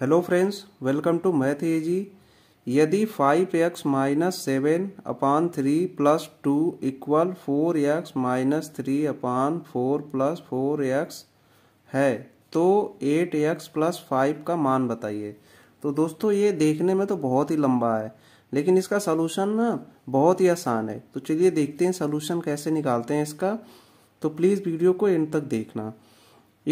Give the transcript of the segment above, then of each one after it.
hello friends welcome to math एजी यदि five X minus seven upon three plus two equal four X minus three upon four plus four X है तो eight x plus five का मान बताइए तो दोस्तों ये देखने में तो बहुत ही लंबा है लेकिन इसका सलूशन ना बहुत ही आसान है तो चलिए देखते हैं सोलूशन कैसे निकालते हैं इसका तो प्लीज़ वीडियो को एंड तक देखना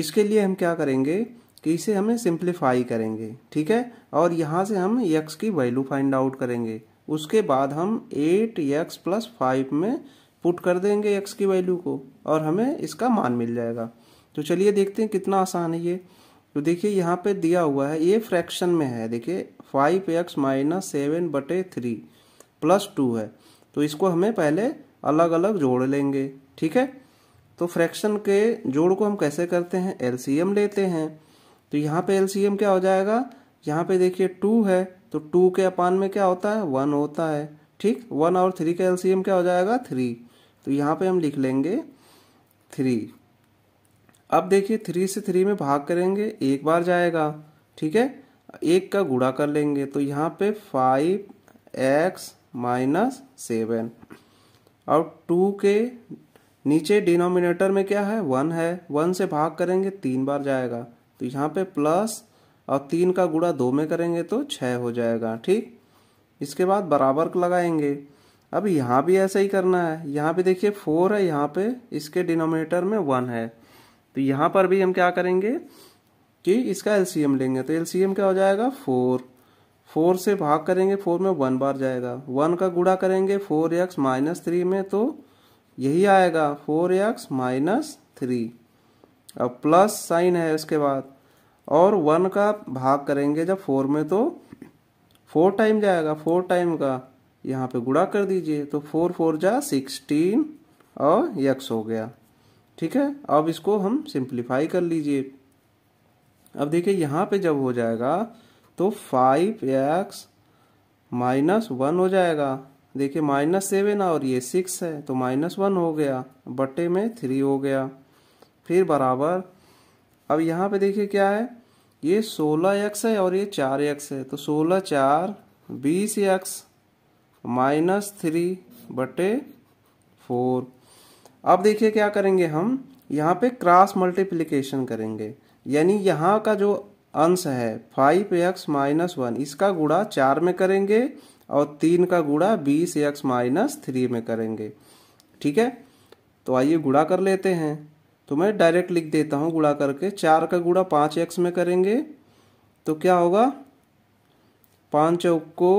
इसके लिए हम क्या करेंगे कि तो इसे हमें सिंप्लीफाई करेंगे ठीक है और यहाँ से हम यक्स की वैल्यू फाइंड आउट करेंगे उसके बाद हम एट यक्स प्लस फाइव में पुट कर देंगे यक्स की वैल्यू को और हमें इसका मान मिल जाएगा तो चलिए देखते हैं कितना आसान है ये तो देखिए यहाँ पे दिया हुआ है ये फ्रैक्शन में है देखिए फाइव एक्स माइनस सेवन बटे थ्री प्लस टू है तो इसको हमें पहले अलग अलग जोड़ लेंगे ठीक है तो फ्रैक्शन के जोड़ को हम कैसे करते हैं एलसीएम लेते हैं तो यहाँ पे एल क्या हो जाएगा यहाँ पे देखिए टू है तो टू के अपान में क्या होता है वन होता है ठीक वन और थ्री का एलसीएम क्या हो जाएगा थ्री तो यहाँ पे हम लिख लेंगे थ्री अब देखिए थ्री से थ्री में भाग करेंगे एक बार जाएगा ठीक है एक का गुड़ा कर लेंगे तो यहाँ पे फाइव एक्स माइनस सेवन और टू के नीचे डिनोमिनेटर में क्या है वन है वन से भाग करेंगे तीन बार जाएगा तो यहाँ पे प्लस और तीन का गुड़ा दो में करेंगे तो छः हो जाएगा ठीक इसके बाद बराबर लगाएंगे अब यहाँ भी ऐसा ही करना है यहाँ भी देखिए फोर है यहाँ पे इसके डिनोमिनेटर में वन है तो यहाँ पर भी हम क्या करेंगे कि इसका एलसीएम लेंगे तो एलसीएम क्या हो जाएगा फोर फोर से भाग करेंगे फोर में वन बार जाएगा वन का गुड़ा करेंगे फोर एक्स माइनस थ्री में तो यही आएगा फोर एक्स माइनस थ्री अब प्लस साइन है उसके बाद और वन का भाग करेंगे जब फोर में तो फोर टाइम जाएगा फोर टाइम का यहाँ पे गुड़ा कर दीजिए तो फोर फोर जा सिक्सटीन और यक्स हो गया ठीक है अब इसको हम सिंप्लीफाई कर लीजिए अब देखिए यहाँ पे जब हो जाएगा तो फाइव एक्स माइनस वन हो जाएगा देखिए माइनस सेवन और ये सिक्स है तो माइनस वन हो गया बटे में थ्री हो गया फिर बराबर अब यहाँ पे देखिए क्या है ये सोलह एक्स है और ये चार एक्स है तो सोलह चार बीस एक्स माइनस थ्री बटे फोर अब देखिए क्या करेंगे हम यहाँ पे क्रॉस मल्टीप्लिकेशन करेंगे यानी यहाँ का जो अंश है फाइव एक्स माइनस वन इसका गुड़ा चार में करेंगे और तीन का गुड़ा बीस एक्स माइनस थ्री में करेंगे ठीक है तो आइए गुड़ा कर लेते हैं तो मैं डायरेक्ट लिख देता हूँ गुड़ा करके चार का गुड़ा पाँच एक्स में करेंगे तो क्या होगा पाँच चौको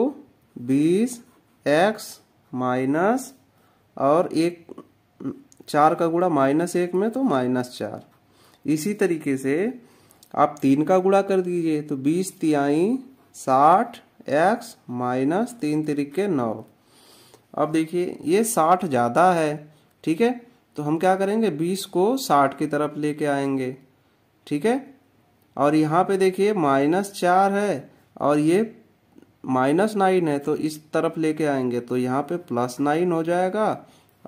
बीस एक्स माइनस और एक चार का गुड़ा माइनस एक में तो माइनस चार इसी तरीके से आप तीन का गुड़ा कर दीजिए तो बीस तिहाई साठ एक्स माइनस तीन तरीके नौ अब देखिए ये साठ ज़्यादा है ठीक है तो हम क्या करेंगे बीस को साठ की तरफ लेके आएंगे ठीक है और यहाँ पे देखिए माइनस चार है और ये माइनस नाइन है तो इस तरफ लेके आएंगे तो यहाँ पे प्लस नाइन हो जाएगा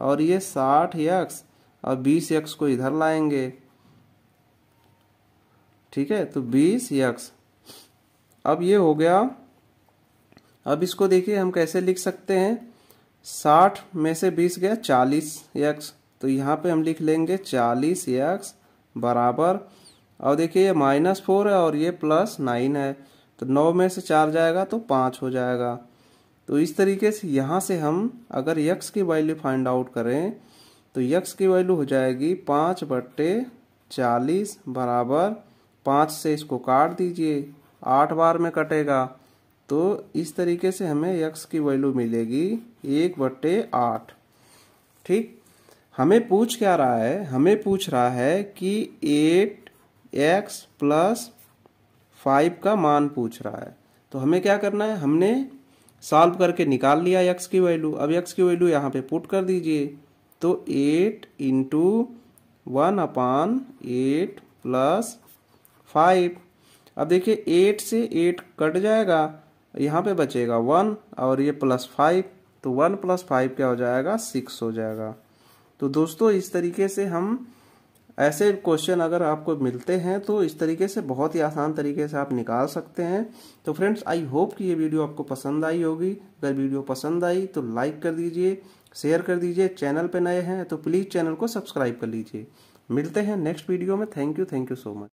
और ये साठ यक्स और बीस यक्स को इधर लाएंगे ठीक है तो बीस यक्स अब ये हो गया अब इसको देखिए हम कैसे लिख सकते हैं साठ में से बीस गया चालीस यक्स तो यहाँ पे हम लिख लेंगे चालीस एक्स बराबर और देखिए ये माइनस फोर है और ये प्लस नाइन है तो नौ में से चार जाएगा तो पाँच हो जाएगा तो इस तरीके से यहाँ से हम अगर यक्स की वैल्यू फाइंड आउट करें तो यक्स की वैल्यू हो जाएगी पाँच बट्टे चालीस बराबर पाँच से इसको काट दीजिए आठ बार में कटेगा तो इस तरीके से हमें यक्स की वैल्यू मिलेगी एक बट्टे आठ ठीक हमें पूछ क्या रहा है हमें पूछ रहा है कि एट एक्स प्लस फाइव का मान पूछ रहा है तो हमें क्या करना है हमने सॉल्व करके निकाल लिया एक्स की वैल्यू अब एक्स की वैल्यू यहाँ पे पुट कर दीजिए तो eight into one upon eight plus five अब देखिए एट से एट कट जाएगा यहाँ पे बचेगा वन और ये प्लस फाइव तो वन प्लस फाइव क्या हो जाएगा सिक्स हो जाएगा तो दोस्तों इस तरीके से हम ऐसे क्वेश्चन अगर आपको मिलते हैं तो इस तरीके से बहुत ही आसान तरीके से आप निकाल सकते हैं तो फ्रेंड्स आई होप कि ये वीडियो आपको पसंद आई होगी अगर वीडियो पसंद आई तो लाइक कर दीजिए शेयर कर दीजिए चैनल पर नए हैं तो प्लीज़ चैनल को सब्सक्राइब कर लीजिए मिलते हैं नेक्स्ट वीडियो में thank you thank you so much